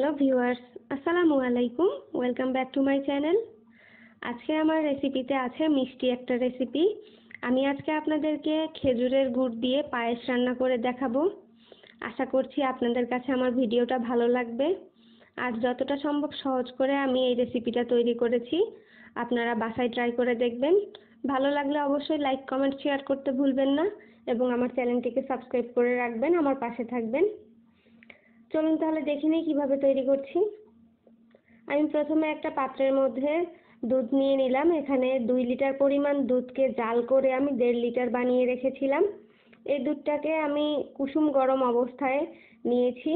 hello viewers আসসালামু আলাইকুম welcome back to my channel আজকে আমার রেসিপিতে আছে মিষ্টি একটা রেসিপি আমি আজকে আপনাদেরকে খেজুরের গুড় দিয়ে পায়েস রান্না করে দেখাবো আশা করছি আপনাদের কাছে আমার ভিডিওটা ভালো লাগবে আর যতটা সম্ভব সহজ করে আমি এই রেসিপিটা তৈরি করেছি আপনারা বাসায় ট্রাই করে দেখবেন ভালো লাগলে অবশ্যই লাইক কমেন্ট শেয়ার করতে ভুলবেন না এবং আমার চ্যানেলটিকে সাবস্ক্রাইব করে রাখবেন আমার পাশে থাকবেন চলুন তাহলে দেখে নিই কীভাবে তৈরি করছি আমি প্রথমে একটা পাত্রের মধ্যে দুধ নিয়ে নিলাম এখানে দুই লিটার পরিমাণ দুধকে জাল করে আমি দেড় লিটার বানিয়ে রেখেছিলাম এই দুধটাকে আমি কুসুম গরম অবস্থায় নিয়েছি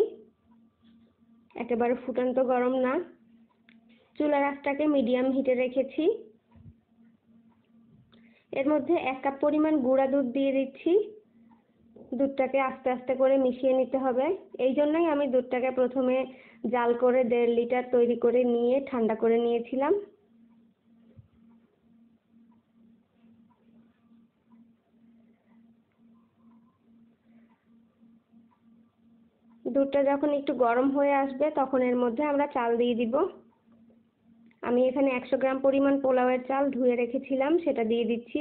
একেবারে ফুটন্ত গরম না চুলার রাসটাকে মিডিয়াম হিটে রেখেছি এর মধ্যে এক কাপ পরিমাণ গুঁড়া দুধ দিয়ে দিচ্ছি দুধটাকে আস্তে আস্তে করে মিশিয়ে নিতে হবে এই জন্যই আমি দুধটাকে প্রথমে জাল করে দেড় লিটার তৈরি করে নিয়ে ঠান্ডা করে নিয়েছিলাম দুধটা যখন একটু গরম হয়ে আসবে তখন এর মধ্যে আমরা চাল দিয়ে দিব আমি এখানে একশো গ্রাম পরিমাণ পোলাওয়ের চাল ধুয়ে রেখেছিলাম সেটা দিয়ে দিচ্ছি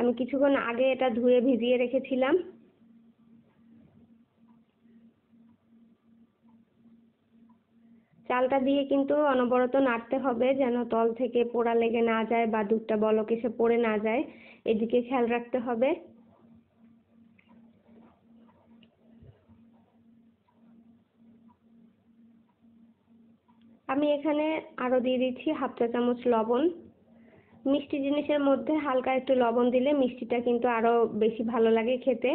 আমি কিছুক্ষণ আগে এটা ধুয়ে ভিজিয়ে রেখেছিলাম চালটা দিয়ে কিন্তু অনবরত নাড়তে হবে যেন তল থেকে পোড়া লেগে না যায় বা দুধটা বলক এসে পড়ে না যায় এদিকে খেয়াল রাখতে হবে আমি এখানে আরও দিয়ে দিচ্ছি হাফ চা চামচ লবণ মিষ্টি জিনিসের মধ্যে হালকা একটু লবণ দিলে মিষ্টিটা কিন্তু আরও বেশি ভালো লাগে খেতে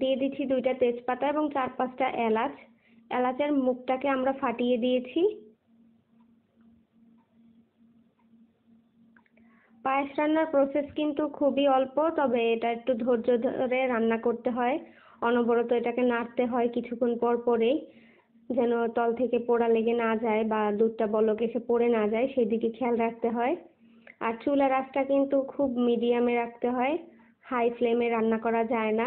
দিয়ে দিচ্ছি দুইটা তেজপাতা এবং চার পাঁচটা এলাচ এলাচের মুখটাকে আমরা ফাটিয়ে দিয়েছি পায়েস রান্নার প্রসেস কিন্তু খুবই অল্প তবে এটা একটু ধৈর্য ধরে রান্না করতে হয় অনবরত এটাকে নাড়তে হয় কিছুক্ষণ পর পরেই যেন তল থেকে পোড়া লেগে না যায় বা দুধটা বলক এসে পড়ে না যায় সেই দিকে খেয়াল রাখতে হয় আর চুলার আঁচটা কিন্তু খুব মিডিয়ামে রাখতে হয় হাই ফ্লেমে রান্না করা যায় না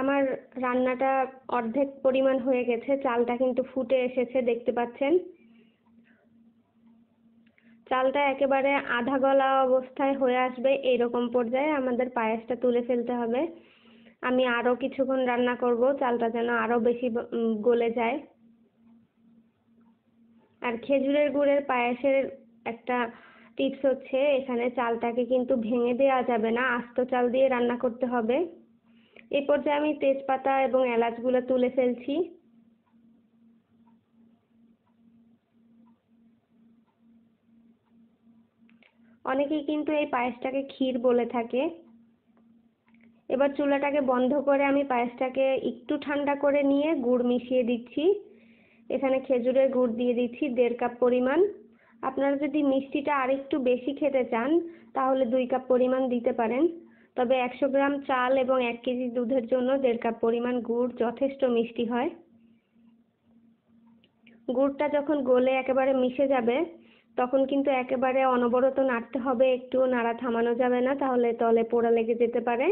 আমার রান্নাটা অর্ধেক পরিমাণ হয়ে গেছে চালটা কিন্তু ফুটে এসেছে দেখতে পাচ্ছেন চালটা একেবারে আধা গলা অবস্থায় হয়ে আসবে এইরকম পর্যায়ে আমাদের পায়েসটা তুলে ফেলতে হবে আমি আরও কিছুক্ষণ রান্না করব চালটা যেন আরও বেশি গলে যায় আর খেজুরের গুড়ের পায়েসের একটা টিপস হচ্ছে এখানে চালটাকে কিন্তু ভেঙে দেওয়া যাবে না আস্ত চাল দিয়ে রান্না করতে হবে এই পর্যায়ে আমি তেজপাতা এবং এলাচগুলো তুলে ফেলছি অনেকেই কিন্তু এই পায়েসটাকে ক্ষীর বলে থাকে এবার চুলাটাকে বন্ধ করে আমি পায়েসটাকে একটু ঠান্ডা করে নিয়ে গুড় মিশিয়ে দিচ্ছি এখানে খেজুরের গুড় দিয়ে দিচ্ছি দেড় কাপ পরিমাণ আপনারা যদি মিষ্টিটা আরেকটু বেশি খেতে চান তাহলে দুই কাপ পরিমাণ দিতে পারেন তবে একশো গ্রাম চাল এবং এক কেজি দুধের জন্য দেড় কাপ পরিমাণ গুড় যথেষ্ট মিষ্টি হয় গুড়টা যখন গলে একেবারে মিশে যাবে তখন কিন্তু একেবারে অনবরত নাড়তে হবে একটু নাড়া থামানো যাবে না তাহলে তলে পোড়া লেগে যেতে পারে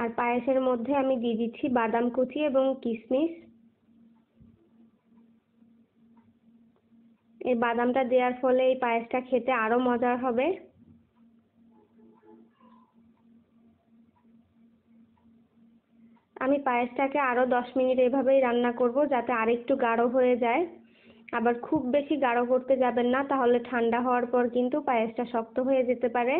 আর পায়েসের মধ্যে আমি দিয়ে দিচ্ছি বাদাম কুচি এবং কিশমিশ এই বাদামটা দেওয়ার ফলে এই পায়েসটা খেতে আরও মজার হবে আমি পায়েসটাকে আরও দশ মিনিট এভাবেই রান্না করব যাতে আরেকটু গাঢ় হয়ে যায় আবার খুব বেশি গাঢ় করতে যাবেন না তাহলে ঠান্ডা হওয়ার পর কিন্তু পায়েসটা শক্ত হয়ে যেতে পারে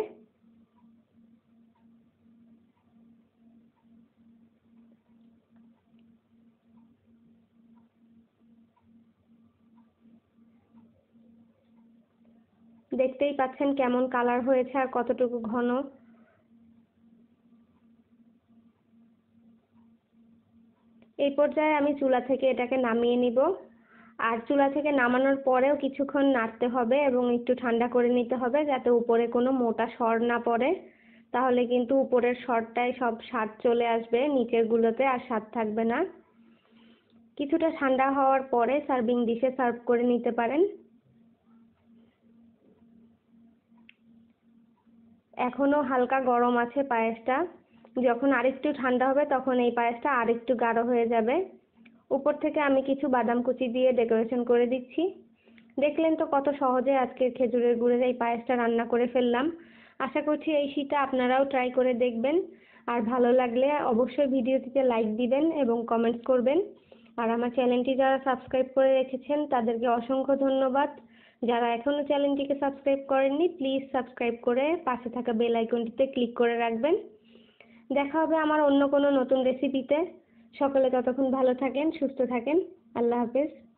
দেখতেই পাচ্ছেন কেমন কালার হয়েছে আর কতটুকু ঘন এই পর্যায়ে আমি চুলা থেকে এটাকে নামিয়ে নিব আর চুলা থেকে নামানোর পরেও কিছুক্ষণ নাড়তে হবে এবং একটু ঠান্ডা করে নিতে হবে যাতে উপরে কোনো মোটা সর না পড়ে তাহলে কিন্তু উপরের সরটায় সব স্বাদ চলে আসবে নিচেরগুলোতে আর স্বাদ থাকবে না কিছুটা ঠান্ডা হওয়ার পরে সার্ভিং ডিশে সার্ভ করে নিতে পারেন এখনও হালকা গরম আছে পায়েসটা যখন আরেকটু ঠান্ডা হবে তখন এই পায়েসটা আরেকটু গাঢ় হয়ে যাবে উপর থেকে আমি কিছু বাদাম কুচি দিয়ে ডেকোরেশন করে দিচ্ছি দেখলেন তো কত সহজে আজকে খেজুরের গুড়ের এই পায়েসটা রান্না করে ফেললাম আশা করছি এই শীতটা আপনারাও ট্রাই করে দেখবেন আর ভালো লাগলে অবশ্যই ভিডিওটিতে লাইক দিবেন এবং কমেন্টস করবেন আর আমার চ্যানেলটি যারা সাবস্ক্রাইব করে রেখেছেন তাদেরকে অসংখ্য ধন্যবাদ যারা এখনও চ্যানেলটিকে সাবস্ক্রাইব করেননি প্লিজ সাবস্ক্রাইব করে পাশে থাকা বেল আইকনটিতে ক্লিক করে রাখবেন দেখা হবে আমার অন্য কোনো নতুন রেসিপিতে সকলে ততক্ষণ ভালো থাকেন সুস্থ থাকেন আল্লাহ হাফেজ